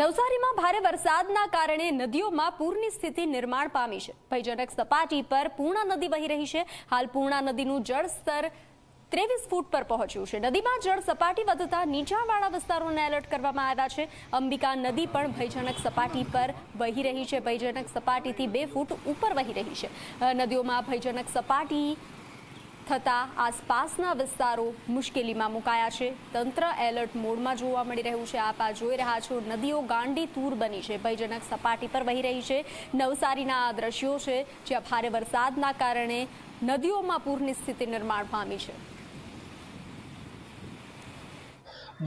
નવસારીમાં ભારે વરસાદના કારણે નદીઓમાં પૂરની સ્થિતિ નિર્માણ પામી છે ભયજનક સપાટી પર પૂર્ણા નદી વહી રહી છે હાલ પૂર્ણા નદીનું જળસ્તર ત્રેવીસ ફૂટ પર પહોંચ્યું છે નદીમાં જળ સપાટી વધતા નીચાણવાળા વિસ્તારોને એલર્ટ કરવામાં આવ્યા છે અંબિકા નદી પણ ભયજનક સપાટી પર વહી રહી છે ભયજનક સપાટીથી બે ફૂટ ઉપર વહી રહી છે નદીઓમાં ભયજનક સપાટી થતાં આસપાસના વિસ્તારો મુશ્કેલીમાં મુકાયા છે તંત્ર એલર્ટ મોડમાં જોવા મળી રહ્યું છે આપ આ જોઈ રહ્યા છો નદીઓ ગાંડી તૂર બની છે ભયજનક સપાટી પર વહી રહી છે નવસારીના આ દ્રશ્યો છે જ્યાં ભારે વરસાદના કારણે નદીઓમાં પૂરની સ્થિતિ નિર્માણ પામી છે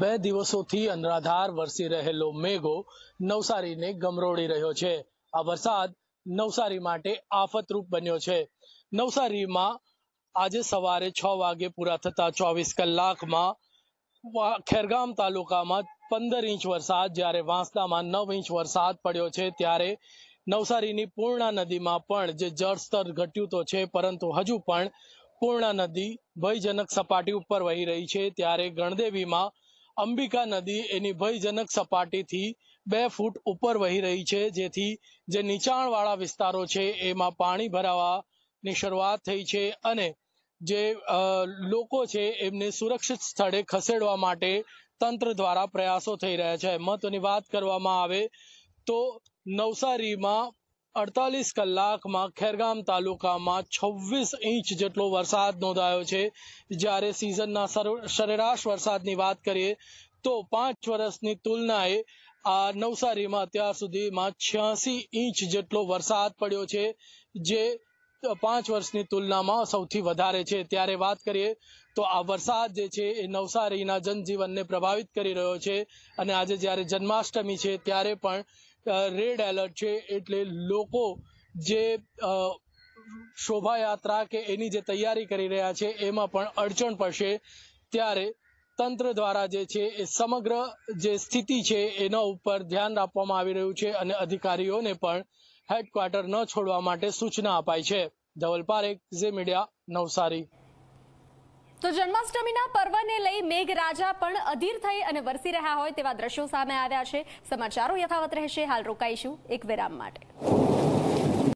બે દિવસોથી અનરાધાર વરસી રહેલો મેઘો નવસારીને ગમરોળી રહ્યો છે આ વરસાદ નવસારી માટે આફતરૂપ બન્યો છે નવસારીમાં આજે સવારે છ વાગે પૂરા થતા ચોવીસ કલાકમાં ખેરગામ તાલુકામાં પંદર ઇંચ વરસાદ જ્યારે વાંસદામાં નવ ઇંચ વરસાદ પડ્યો છે ત્યારે નવસારીની પૂર્ણા નદીમાં પણ જે જળસ્તર ઘટ્યું તો છે પરંતુ હજુ પણ પૂર્ણા નદી ભયજનક સપાટી ઉપર વહી રહી છે ત્યારે ગણદેવીમાં અંબિકા નદી એની ભયજનક સપાટીથી બે ફૂટ ઉપર વહી રહી છે જેથી જે નીચાણવાળા વિસ્તારો છે એમાં પાણી ભરાવાની શરૂઆત થઈ છે અને જે લોકો છે એમને સુરક્ષિત સ્થળે ખસેડવા માટે તંત્ર દ્વારા પ્રયાસો થઈ રહ્યા છે મહત્વની વાત કરવામાં આવે તો નવસારીમાં અડતાલીસ કલાકમાં ખેરગામ તાલુકામાં છવ્વીસ ઇંચ જેટલો વરસાદ નોંધાયો છે જ્યારે સિઝનના સરેરાશ વરસાદની વાત કરીએ તો પાંચ વર્ષની તુલનાએ આ નવસારીમાં અત્યાર સુધીમાં છ્યાસી ઇંચ જેટલો વરસાદ પડ્યો છે જે પાંચ વર્ષની તુલનામાં સૌથી વધારે છે ત્યારે વાત કરીએ તો આ વરસાદ જે છે એ નવસારીના જનજીવનને પ્રભાવિત કરી રહ્યો છે અને આજે જ્યારે જન્માષ્ટમી છે ત્યારે પણ રેડ એલર્ટ છે એટલે લોકો જે શોભાયાત્રા કે એની જે તૈયારી કરી રહ્યા છે એમાં પણ અડચણ પડશે ત્યારે તંત્ર દ્વારા જે છે એ સમગ્ર જે સ્થિતિ છે એના ઉપર ધ્યાન રાખવામાં આવી રહ્યું છે અને અધિકારીઓને પણ હેડક્વાર્ટર ન છોડવા માટે સૂચના અપાઈ છે ધવલ પારેખ ઝે મીડિયા નવસારી તો જન્માષ્ટમીના પર્વને લઈ મેઘરાજા પણ અધીર થઈ અને વરસી રહ્યા હોય તેવા દ્રશ્યો સામે આવ્યા છે સમાચારો યથાવત રહેશે હાલ રોકાઈશું એક વિરામ માટે